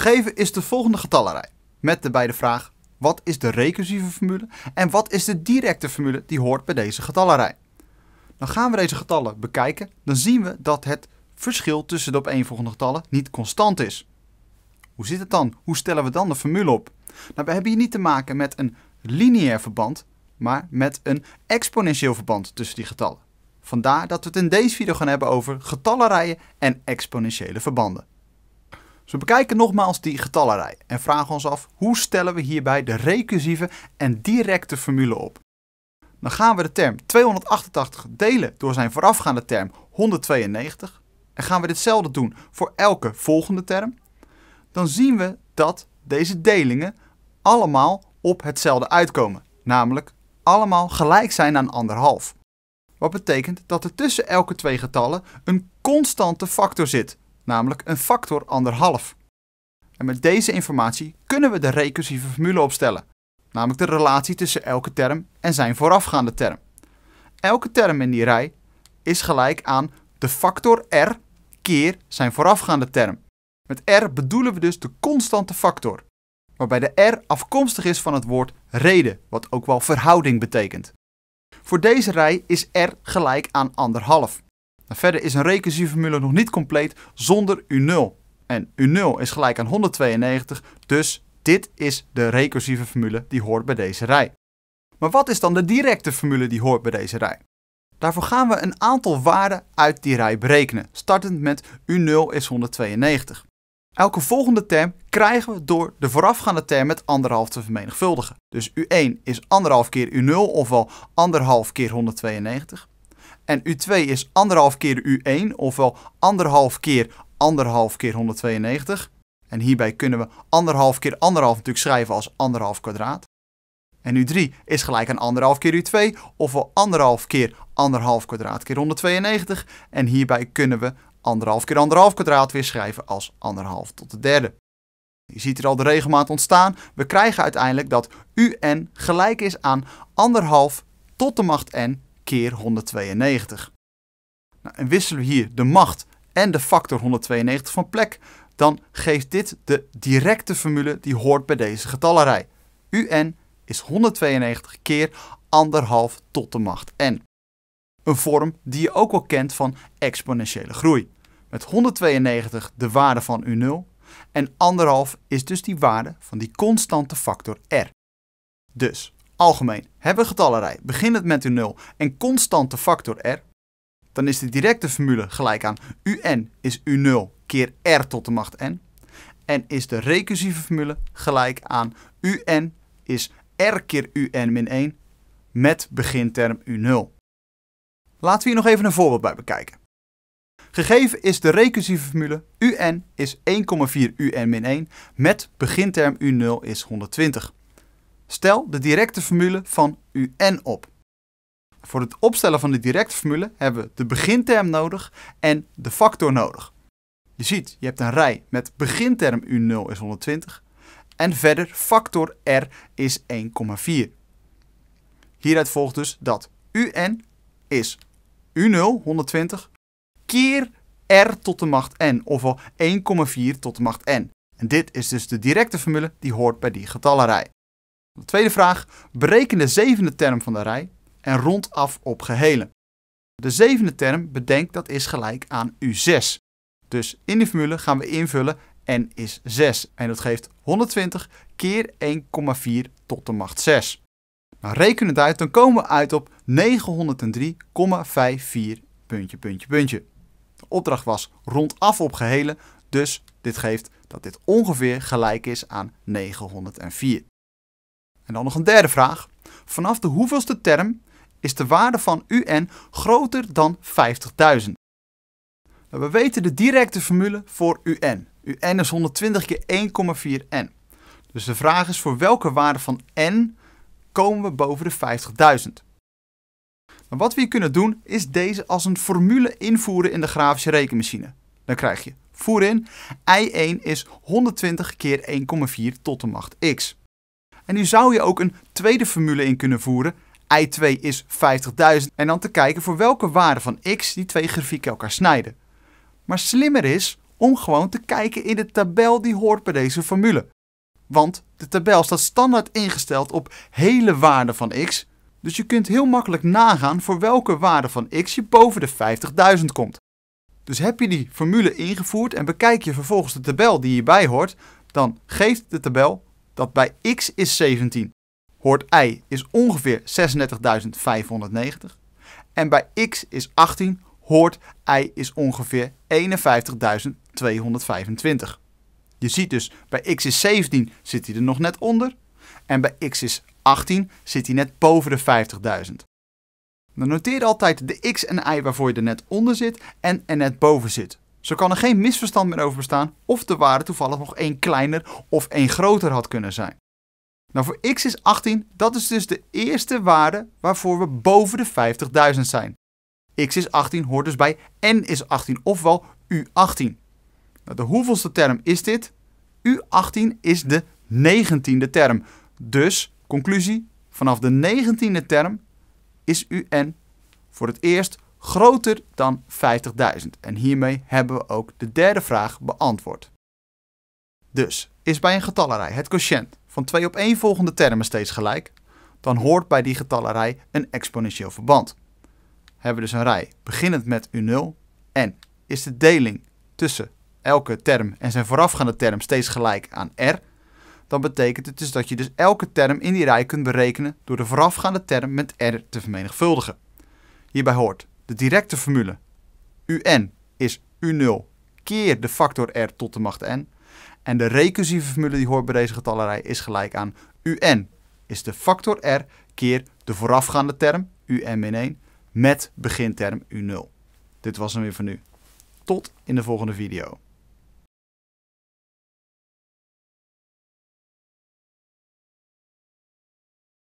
Gegeven is de volgende getallenrij. Met daarbij de vraag, wat is de recursieve formule en wat is de directe formule die hoort bij deze getallenrij? Dan gaan we deze getallen bekijken, dan zien we dat het verschil tussen de opeenvolgende getallen niet constant is. Hoe zit het dan? Hoe stellen we dan de formule op? Nou, we hebben hier niet te maken met een lineair verband, maar met een exponentieel verband tussen die getallen. Vandaar dat we het in deze video gaan hebben over getallenrijen en exponentiële verbanden. Dus we bekijken nogmaals die getallenrij en vragen ons af hoe stellen we hierbij de recursieve en directe formule op. Dan gaan we de term 288 delen door zijn voorafgaande term 192 en gaan we ditzelfde doen voor elke volgende term, dan zien we dat deze delingen allemaal op hetzelfde uitkomen, namelijk allemaal gelijk zijn aan anderhalf. Wat betekent dat er tussen elke twee getallen een constante factor zit, namelijk een factor anderhalf. En met deze informatie kunnen we de recursieve formule opstellen, namelijk de relatie tussen elke term en zijn voorafgaande term. Elke term in die rij is gelijk aan de factor r keer zijn voorafgaande term. Met r bedoelen we dus de constante factor, waarbij de r afkomstig is van het woord reden, wat ook wel verhouding betekent. Voor deze rij is r gelijk aan anderhalf. Nou, verder is een recursieve formule nog niet compleet zonder U0. En U0 is gelijk aan 192, dus dit is de recursieve formule die hoort bij deze rij. Maar wat is dan de directe formule die hoort bij deze rij? Daarvoor gaan we een aantal waarden uit die rij berekenen, startend met U0 is 192. Elke volgende term krijgen we door de voorafgaande term met anderhalf te vermenigvuldigen. Dus U1 is anderhalf keer U0, ofwel anderhalf keer 192. En U2 is anderhalf keer U1, ofwel anderhalf keer anderhalf keer 192. En hierbij kunnen we anderhalf keer anderhalf natuurlijk schrijven als anderhalf kwadraat. En U3 is gelijk aan anderhalf keer U2, ofwel anderhalf keer anderhalf kwadraat keer 192. En hierbij kunnen we anderhalf keer anderhalf kwadraat weer schrijven als anderhalf tot de derde. Je ziet er al de regelmaat ontstaan. We krijgen uiteindelijk dat UN gelijk is aan anderhalf tot de macht n keer 192. Nou, en wisselen we hier de macht en de factor 192 van plek, dan geeft dit de directe formule die hoort bij deze getallenrij. Un is 192 keer anderhalf tot de macht n. Een vorm die je ook wel kent van exponentiële groei. Met 192 de waarde van U0 en anderhalf is dus die waarde van die constante factor R. Dus Algemeen, hebben we getallenrij, beginnend met u 0 en constante factor r, dan is de directe formule gelijk aan un is u0 keer r tot de macht n. En is de recursieve formule gelijk aan un is r keer un min 1 met beginterm u0. Laten we hier nog even een voorbeeld bij bekijken. Gegeven is de recursieve formule un is 1,4 un min 1 met beginterm u0 is 120. Stel de directe formule van un op. Voor het opstellen van de directe formule hebben we de beginterm nodig en de factor nodig. Je ziet, je hebt een rij met beginterm U0 is 120 en verder factor R is 1,4. Hieruit volgt dus dat UN is U0 120 keer R tot de macht N, ofwel 1,4 tot de macht N. En dit is dus de directe formule die hoort bij die getallenrij. De tweede vraag. Bereken de zevende term van de rij en rond af op gehele. De zevende term, bedenk, dat is gelijk aan U6. Dus in die formule gaan we invullen n is 6. En dat geeft 120 keer 1,4 tot de macht 6. Nou, reken het uit, dan komen we uit op 903,54 puntje, puntje, puntje. De opdracht was rondaf op gehele, dus dit geeft dat dit ongeveer gelijk is aan 904. En dan nog een derde vraag. Vanaf de hoeveelste term is de waarde van un groter dan 50.000? Nou, we weten de directe formule voor un. un is 120 keer 1,4n. Dus de vraag is voor welke waarde van n komen we boven de 50.000? Nou, wat we hier kunnen doen is deze als een formule invoeren in de grafische rekenmachine. Dan krijg je voer in i1 is 120 keer 1,4 tot de macht x. En nu zou je ook een tweede formule in kunnen voeren. I2 is 50.000 en dan te kijken voor welke waarde van x die twee grafieken elkaar snijden. Maar slimmer is om gewoon te kijken in de tabel die hoort bij deze formule. Want de tabel staat standaard ingesteld op hele waarden van x, dus je kunt heel makkelijk nagaan voor welke waarde van x je boven de 50.000 komt. Dus heb je die formule ingevoerd en bekijk je vervolgens de tabel die hierbij hoort, dan geeft de tabel dat bij x is 17 hoort y is ongeveer 36.590. En bij x is 18 hoort y is ongeveer 51.225. Je ziet dus bij x is 17 zit hij er nog net onder. En bij x is 18 zit hij net boven de 50.000. Dan noteer altijd de x en y waarvoor je er net onder zit en er net boven zit. Zo kan er geen misverstand meer over bestaan of de waarde toevallig nog één kleiner of één groter had kunnen zijn. Nou, voor x is 18, dat is dus de eerste waarde waarvoor we boven de 50.000 zijn. x is 18 hoort dus bij n is 18, ofwel u18. Nou, de hoeveelste term is dit? u18 is de 19e term. Dus, conclusie, vanaf de 19e term is un voor het eerst groter dan 50.000. En hiermee hebben we ook de derde vraag beantwoord. Dus is bij een getallenrij het quotient van twee op één volgende termen steeds gelijk, dan hoort bij die getallenrij een exponentieel verband. Hebben we dus een rij beginnend met U0 en is de deling tussen elke term en zijn voorafgaande term steeds gelijk aan R, dan betekent het dus dat je dus elke term in die rij kunt berekenen door de voorafgaande term met R te vermenigvuldigen. Hierbij hoort de directe formule un is u0 keer de factor r tot de macht n. En de recursieve formule die hoort bij deze getallenrij is gelijk aan un is de factor r keer de voorafgaande term un 1 met beginterm u0. Dit was hem weer voor nu. Tot in de volgende video.